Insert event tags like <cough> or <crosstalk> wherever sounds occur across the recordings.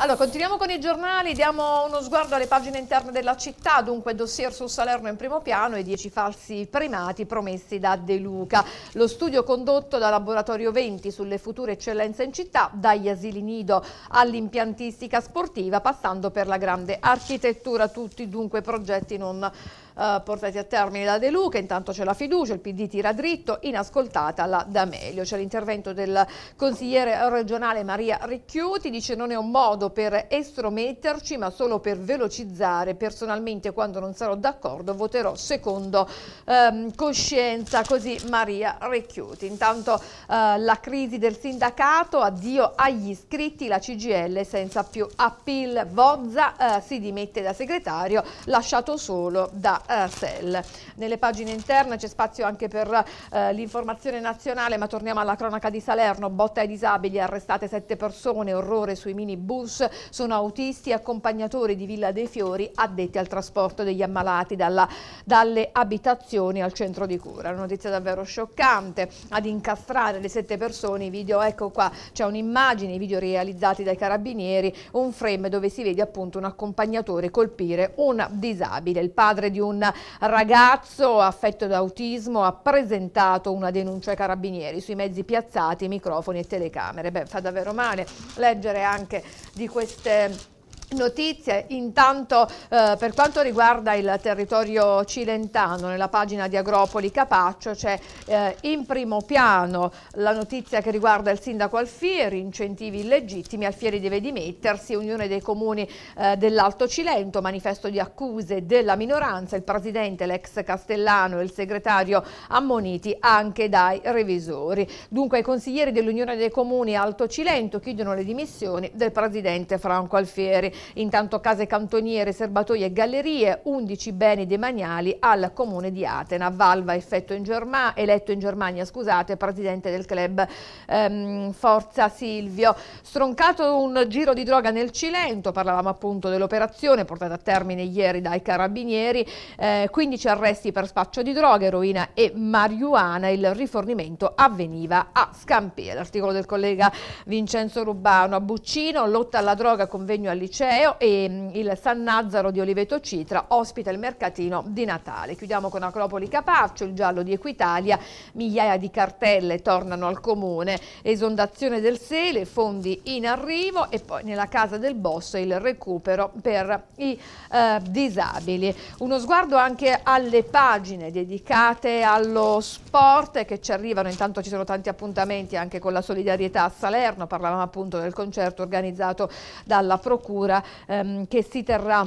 Allora, continuiamo con i giornali, diamo uno sguardo alle pagine interne della città, dunque dossier su Salerno in primo piano e 10 falsi primati promessi da De Luca. Lo studio condotto da Laboratorio 20 sulle future eccellenze in città, dagli asili nido all'impiantistica sportiva, passando per la grande architettura, tutti dunque progetti non eh, portati a termine da De Luca, intanto c'è la fiducia, il PD tira dritto, inascoltata la D'Amelio. C'è l'intervento del consigliere regionale Maria Ricchiuti, dice non è un modo per estrometterci ma solo per velocizzare. Personalmente quando non sarò d'accordo voterò secondo ehm, coscienza, così Maria Ricchiuti. Intanto eh, la crisi del sindacato, addio agli iscritti, la CGL senza più appeal. Vozza eh, si dimette da segretario, lasciato solo da Sell. Nelle pagine interne c'è spazio anche per eh, l'informazione nazionale, ma torniamo alla cronaca di Salerno, botta ai disabili, arrestate sette persone, orrore sui minibus, sono autisti e accompagnatori di Villa dei Fiori addetti al trasporto degli ammalati dalla, dalle abitazioni al centro di cura. Una notizia davvero scioccante, ad incastrare le sette persone, i video, ecco qua, c'è un'immagine, i video realizzati dai carabinieri, un frame dove si vede appunto un accompagnatore colpire un disabile, il padre di un un ragazzo affetto da autismo ha presentato una denuncia ai carabinieri sui mezzi piazzati, microfoni e telecamere. Beh, fa davvero male leggere anche di queste Notizie intanto eh, per quanto riguarda il territorio cilentano, nella pagina di Agropoli Capaccio c'è eh, in primo piano la notizia che riguarda il sindaco Alfieri, incentivi illegittimi, Alfieri deve dimettersi, Unione dei Comuni eh, dell'Alto Cilento, manifesto di accuse della minoranza, il presidente, l'ex Castellano e il segretario ammoniti anche dai revisori. Dunque i consiglieri dell'Unione dei Comuni Alto Cilento chiudono le dimissioni del presidente Franco Alfieri intanto case cantoniere, serbatoi e gallerie, 11 beni demaniali al comune di Atena. Valva in Germania, eletto in Germania, scusate, presidente del club ehm, Forza Silvio. Stroncato un giro di droga nel Cilento, parlavamo appunto dell'operazione portata a termine ieri dai carabinieri, eh, 15 arresti per spaccio di droga, eroina e marijuana, il rifornimento avveniva a Scampia. L'articolo del collega Vincenzo Rubano a Buccino, lotta alla droga, convegno al liceo, museo e mm, il San Nazzaro di Oliveto Citra ospita il mercatino di Natale. Chiudiamo con Acropoli Capaccio, il giallo di Equitalia, migliaia di cartelle tornano al comune, esondazione del Sele, fondi in arrivo e poi nella casa del Bosso il recupero per i eh, disabili. Uno sguardo anche alle pagine dedicate allo sport che ci arrivano, intanto ci sono tanti appuntamenti anche con la solidarietà a Salerno, parlavamo appunto del concerto organizzato dalla Procura ehm, che si terrà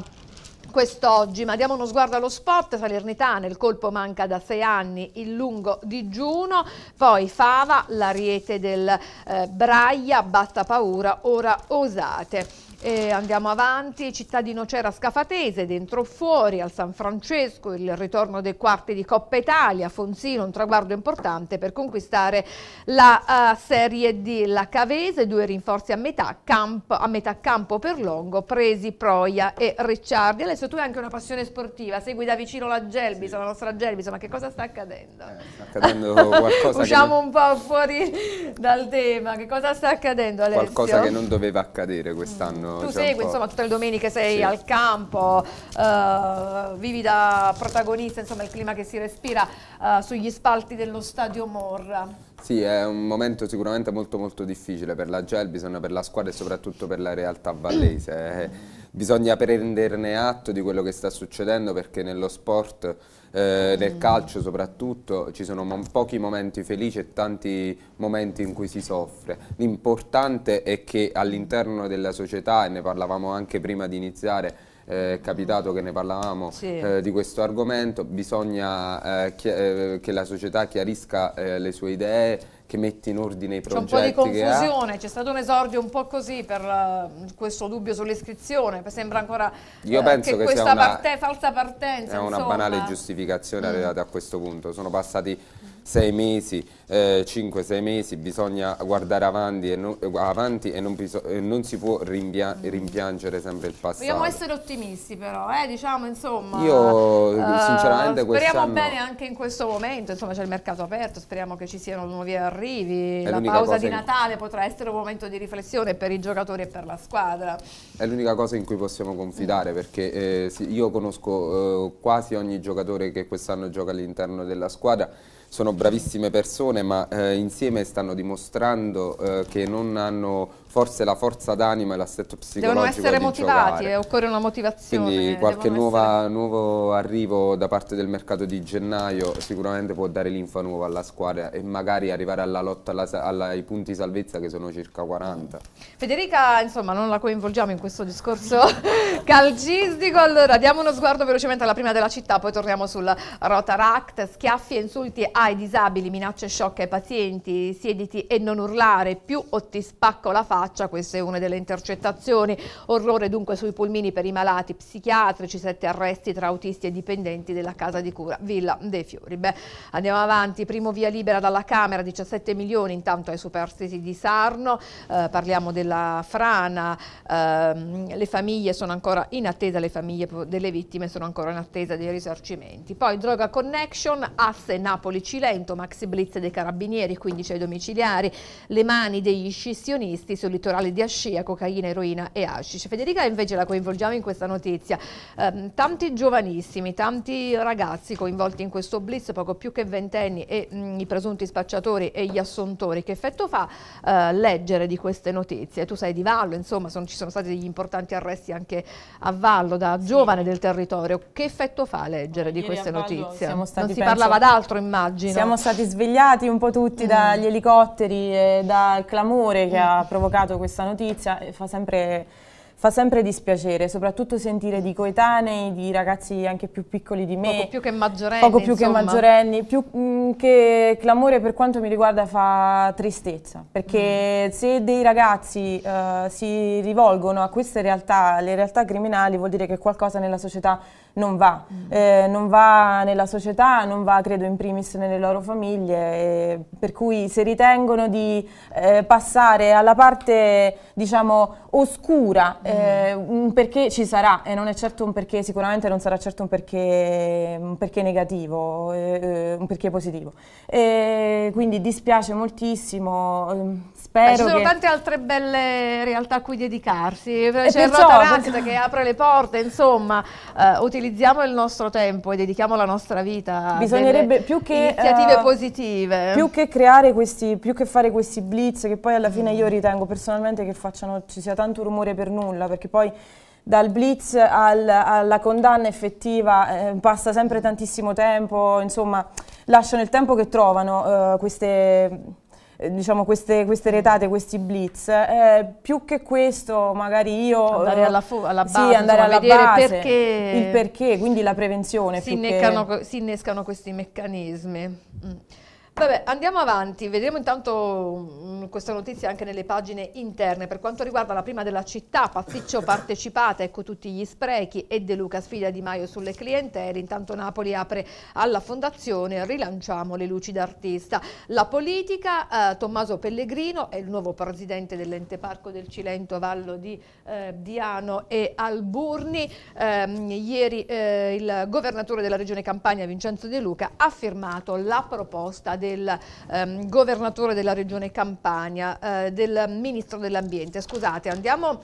quest'oggi, ma diamo uno sguardo allo sport, Salernitana, il colpo manca da sei anni, il lungo digiuno, poi Fava, l'ariete del eh, Braia, basta paura, ora osate. E andiamo avanti, città di Nocera Scafatese, dentro o fuori, al San Francesco, il ritorno dei quarti di Coppa Italia, Fonsino, un traguardo importante per conquistare la uh, Serie D. La Cavese, due rinforzi a metà campo, a metà campo per Longo, presi Proia e Ricciardi. Alle adesso tu hai anche una passione sportiva, segui da vicino la Gelbis, sì. la nostra Gelbis, ma che cosa sta accadendo? Eh, sta accadendo qualcosa <laughs> Usciamo non... un po' fuori dal tema, che cosa sta accadendo Alessio? Qualcosa che non doveva accadere quest'anno. Mm. Tu segui, insomma, tutte le domeniche sei sì. al campo, uh, vivi da protagonista, insomma, il clima che si respira uh, sugli spalti dello stadio Morra. Sì, è un momento sicuramente molto molto difficile per la Gelbison, per la squadra e soprattutto per la realtà vallese. Eh, bisogna prenderne atto di quello che sta succedendo perché nello sport, eh, nel calcio soprattutto, ci sono mo pochi momenti felici e tanti momenti in cui si soffre. L'importante è che all'interno della società, e ne parlavamo anche prima di iniziare, eh, è capitato che ne parlavamo sì. eh, di questo argomento, bisogna eh, eh che la società chiarisca eh, le sue idee che mette in ordine i progetti. C'è un po' di confusione, c'è stato un esordio un po' così per uh, questo dubbio sull'iscrizione, sembra ancora Io uh, che, che questa sia una, parte, falsa partenza. È una insomma. banale giustificazione mm. arrivata a questo punto, sono passati sei mesi, 5-6 eh, mesi, bisogna guardare avanti e non, eh, avanti e non, e non si può rimpia mm. rimpiangere sempre il passato. Dobbiamo essere ottimisti però, eh? diciamo insomma. Io eh, sinceramente uh, Speriamo bene anche in questo momento, insomma c'è il mercato aperto, speriamo che ci siano nuovi arrivi, la pausa di Natale in... potrà essere un momento di riflessione per i giocatori e per la squadra. È l'unica cosa in cui possiamo confidare mm. perché eh, io conosco eh, quasi ogni giocatore che quest'anno gioca all'interno della squadra sono bravissime persone ma eh, insieme stanno dimostrando eh, che non hanno forse la forza d'animo e l'assetto psicologico Devono essere motivati, eh, occorre una motivazione. Quindi qualche nuova, essere... nuovo arrivo da parte del mercato di gennaio sicuramente può dare linfa nuova alla squadra e magari arrivare alla lotta alla, alla, ai punti salvezza che sono circa 40. Federica, insomma, non la coinvolgiamo in questo discorso <laughs> calcistico. Allora, diamo uno sguardo velocemente alla prima della città, poi torniamo sul Rotaract. Schiaffi e insulti ai disabili, minacce shock ai pazienti, siediti e non urlare, più o ti spacco la faccia faccia, questa è una delle intercettazioni. Orrore dunque sui pulmini per i malati psichiatrici, sette arresti tra autisti e dipendenti della casa di cura Villa dei Fiori. Beh, andiamo avanti, primo via libera dalla Camera, 17 milioni intanto ai superstiti di Sarno, eh, parliamo della frana, eh, le famiglie sono ancora in attesa, le famiglie delle vittime sono ancora in attesa dei risarcimenti. Poi Droga Connection, asse Napoli-Cilento, Maxi Blitz dei Carabinieri, 15 ai domiciliari, le mani degli scissionisti il litorale di Ascia, cocaina, eroina e hashish. Federica invece la coinvolgiamo in questa notizia. Eh, tanti giovanissimi, tanti ragazzi coinvolti in questo blitz, poco più che ventenni e mh, mm, i presunti spacciatori e gli assuntori. Che effetto fa eh, leggere di queste notizie? Tu sei di Vallo, insomma sono, ci sono stati degli importanti arresti anche a Vallo da sì. giovane del territorio. Che effetto fa leggere oh, di queste notizie? Stati, non si penso, parlava d'altro immagino. Siamo stati svegliati un po' tutti mm. dagli elicotteri e dal clamore che mm. ha provocato pubblicato questa notizia e fa sempre, fa sempre dispiacere, soprattutto sentire di coetanei, di ragazzi anche più piccoli di me. Poco più che maggiorenni. Poco più insomma. che maggiorenni, più mh, mm, che clamore per quanto mi riguarda fa tristezza, perché mm. se dei ragazzi uh, si rivolgono a queste realtà, le realtà criminali, vuol dire che qualcosa nella società non va, mm. eh, non va nella società, non va credo in primis nelle loro famiglie, eh, per cui se ritengono di eh, passare alla parte diciamo oscura, mm. Eh, un perché ci sarà e non è certo un perché, sicuramente non sarà certo un perché, un perché negativo, eh, eh, un perché positivo. quindi dispiace moltissimo, ehm, spero... Beh, ci sono che... tante altre belle realtà a cui dedicarsi, c'è cioè, il che apre le porte, insomma, utilizzando utilizziamo il nostro tempo e dedichiamo la nostra vita Bisognerebbe a più che, iniziative uh, positive. Più che creare questi, più che fare questi blitz, che poi alla fine mm. io ritengo personalmente che facciano, ci sia tanto rumore per nulla, perché poi dal blitz al, alla condanna effettiva eh, passa sempre tantissimo tempo, insomma lasciano il tempo che trovano eh, queste eh, diciamo queste, queste, mm. retate, questi blitz, eh, più che questo magari io... Andare eh, alla, alla base, sì, andare alla base perché il perché, quindi la prevenzione. Si, innescano, che... si innescano questi meccanismi. Mm. Vabbè, andiamo avanti, vedremo intanto mm, questa notizia anche nelle pagine interne. Per quanto riguarda la prima della città, pasticcio <laughs> partecipata, ecco tutti gli sprechi e De Luca sfida Di Maio sulle clientele. Intanto Napoli apre alla fondazione, rilanciamo le luci d'artista. La politica, eh, Tommaso Pellegrino è il nuovo presidente dell'ente parco del Cilento, Vallo di eh, Diano e Alburni. Ehm, eh, ieri il governatore della regione Campania, Vincenzo De Luca, ha firmato la proposta del del ehm, governatore della regione Campania, eh, del ministro dell'ambiente. Scusate, andiamo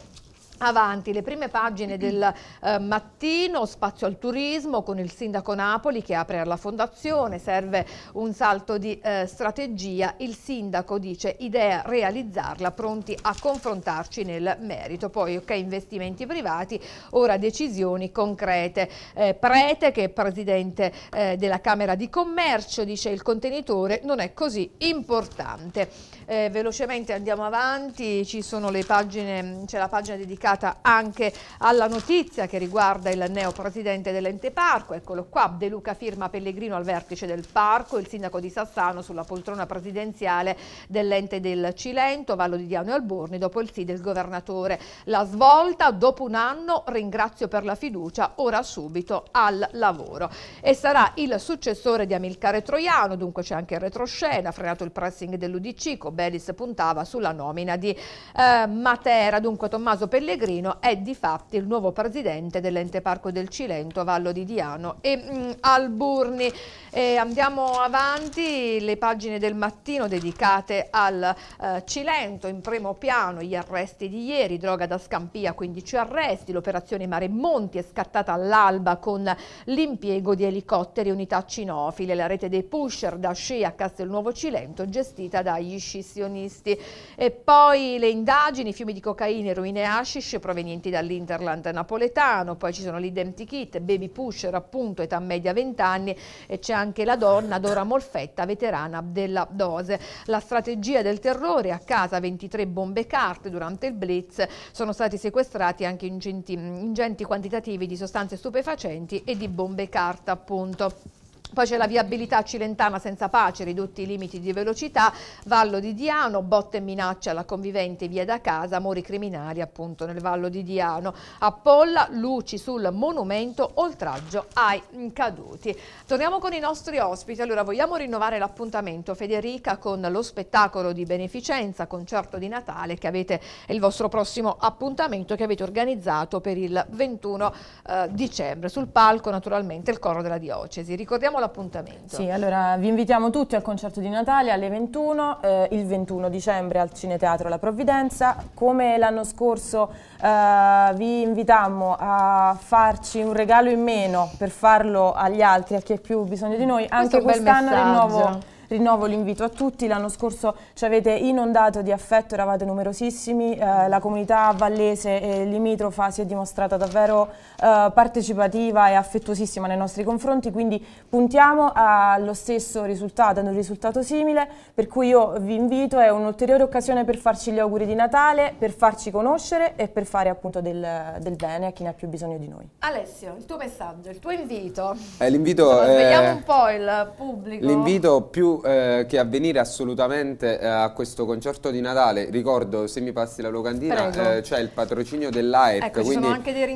Avanti, le prime pagine del eh, mattino, spazio al turismo con il sindaco Napoli che apre alla fondazione, serve un salto di eh, strategia, il sindaco dice idea realizzarla, pronti a confrontarci nel merito, poi ok investimenti privati, ora decisioni concrete. Eh, Prete che è presidente eh, della Camera di Commercio dice il contenitore non è così importante. Eh, velocemente andiamo avanti, ci sono le pagine, c'è la pagina dedicata dedicata anche alla notizia che riguarda il neopresidente dell'ente parco, eccolo qua, De Luca firma Pellegrino al vertice del parco, il sindaco di Sassano sulla poltrona presidenziale dell'ente del Cilento, Vallo di Diano e Alborni, dopo il sì del governatore. La svolta, dopo un anno, ringrazio per la fiducia, ora subito al lavoro. E sarà il successore di Amilcare Troiano, dunque c'è anche il retroscena, frenato il pressing dell'Udc, Cobelis puntava sulla nomina di eh, Matera, dunque Tommaso Pellegrino Pellegrino è di fatti il nuovo presidente dell'ente parco del Cilento, Vallo di Diano e mh, mm, Alburni. E andiamo avanti, le pagine del mattino dedicate al eh, Cilento, in primo piano gli arresti di ieri, droga da Scampia 15 arresti, l'operazione Mare Monti è scattata all'alba con l'impiego di elicotteri unità cinofile, la rete dei pusher da Scia a Castelnuovo Cilento gestita dagli scissionisti. E poi le indagini, fiumi di cocaina, eroina e hashish push provenienti dall'Interland napoletano, poi ci sono l'identikit, baby pusher appunto, età media 20 anni e c'è anche la donna Dora Molfetta, veterana della dose. La strategia del terrore, a casa 23 bombe carte durante il blitz, sono stati sequestrati anche ingenti, ingenti quantitativi di sostanze stupefacenti e di bombe carta appunto. Poi c'è la viabilità cilentana senza pace, ridotti i limiti di velocità, Vallo di Diano, botte e minaccia alla convivente via da casa, amori criminali appunto nel Vallo di Diano. A Polla, luci sul monumento, oltraggio ai caduti. Torniamo con i nostri ospiti. Allora, vogliamo rinnovare l'appuntamento, Federica, con lo spettacolo di beneficenza, concerto di Natale, che avete, è il vostro prossimo appuntamento che avete organizzato per il 21 eh, dicembre. Sul palco, naturalmente, il coro della diocesi. Ricordiamo la appuntamento. Sì, allora vi invitiamo tutti al concerto di Natale alle 21, eh, il 21 dicembre al Cineteatro La Provvidenza. Come l'anno scorso eh, vi invitammo a farci un regalo in meno per farlo agli altri, a chi ha più bisogno di noi, anche quest'anno di nuovo rinnovo l'invito a tutti, l'anno scorso ci avete inondato di affetto, eravate numerosissimi, eh, la comunità vallese e limitrofa si è dimostrata davvero eh, partecipativa e affettuosissima nei nostri confronti, quindi puntiamo allo stesso risultato, ad un risultato simile, per cui io vi invito, è un'ulteriore occasione per farci gli auguri di Natale, per farci conoscere e per fare appunto del, del bene a chi ne ha più bisogno di noi. Alessio, il tuo messaggio, il tuo invito. Eh, l'invito... Vediamo un po' il pubblico. L'invito più più eh, che avvenire assolutamente eh, a questo concerto di Natale, ricordo se mi passi la locandina, eh, c'è il patrocinio dell'AERC, ecco, quindi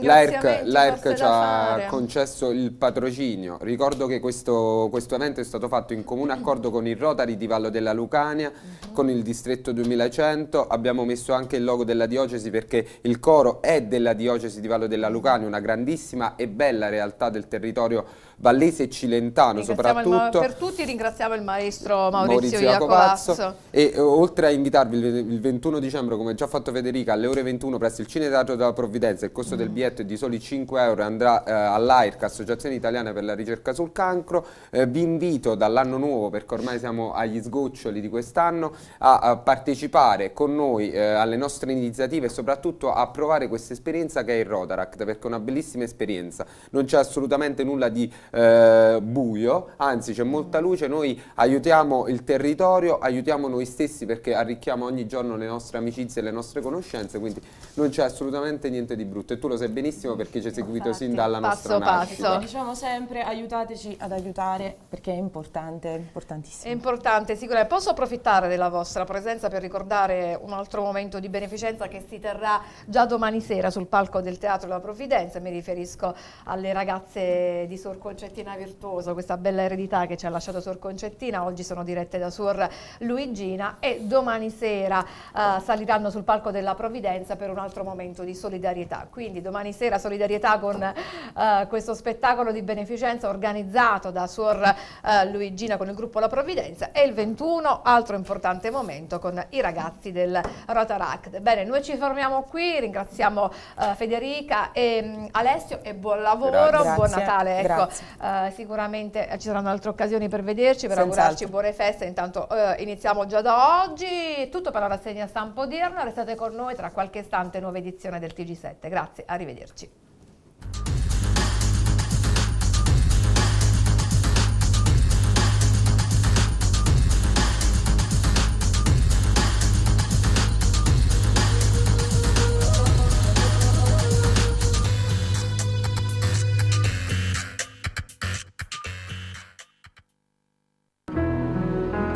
l'AERC, ci ha concesso il patrocinio. Ricordo che questo, questo, evento è stato fatto in comune accordo con il Rotary di Vallo della Lucania, uh mhm. -huh. con il distretto 2100, abbiamo messo anche il logo della diocesi perché il coro è della diocesi di Vallo della Lucania, una grandissima e bella realtà del territorio Vallese e Cilentano soprattutto. Per tutti ringraziamo il maestro Maurizio, Maurizio Iacolazzo. E eh, oltre a invitarvi il 21 dicembre, come già fatto Federica, alle ore 21 presso il Cineteatro della Provvidenza, il costo mm. del biglietto è di soli 5 euro, e andrà eh, all'AIRC, Associazione Italiana per la Ricerca sul Cancro. Eh, vi invito dall'anno nuovo, perché ormai siamo agli sgoccioli di quest'anno, a, a, partecipare con noi eh, alle nostre iniziative e soprattutto a provare questa esperienza che è il Rotaract, perché è una bellissima esperienza. Non c'è assolutamente nulla di eh, buio, anzi c'è molta luce, noi aiutiamo il territorio, aiutiamo noi stessi perché arricchiamo ogni giorno le nostre amicizie e le nostre conoscenze, quindi non c'è assolutamente niente di brutto e tu lo sai benissimo perché ci hai seguito Infatti, sin dalla passo, nostra passo. nascita. Diciamo sempre aiutateci ad aiutare perché è importante, è importantissimo. È importante, sicuramente. Posso approfittare della vostra presenza per ricordare un altro momento di beneficenza che si terrà già domani sera sul palco del Teatro La Provvidenza, mi riferisco alle ragazze di Sorco Concettina Virtuoso, questa bella eredità che ci ha lasciato Suor Concettina, oggi sono dirette da Suor Luigina e domani sera eh, saliranno sul palco della Provvidenza per un altro momento di solidarietà. Quindi domani sera solidarietà con eh, questo spettacolo di beneficenza organizzato da Suor eh, Luigina con il gruppo La Provvidenza e il 21 altro importante momento con i ragazzi del Rotaract. Bene, noi ci fermiamo qui, ringraziamo eh, Federica e mh, mm, Alessio e buon lavoro, Grazie. buon Natale. Ecco. Grazie eh, sicuramente eh, ci saranno altre occasioni per vederci, per Senz'altro. augurarci buone feste, intanto eh, iniziamo già da oggi, tutto per la rassegna stampa odierna, restate con noi tra qualche istante nuova edizione del TG7, grazie, arrivederci.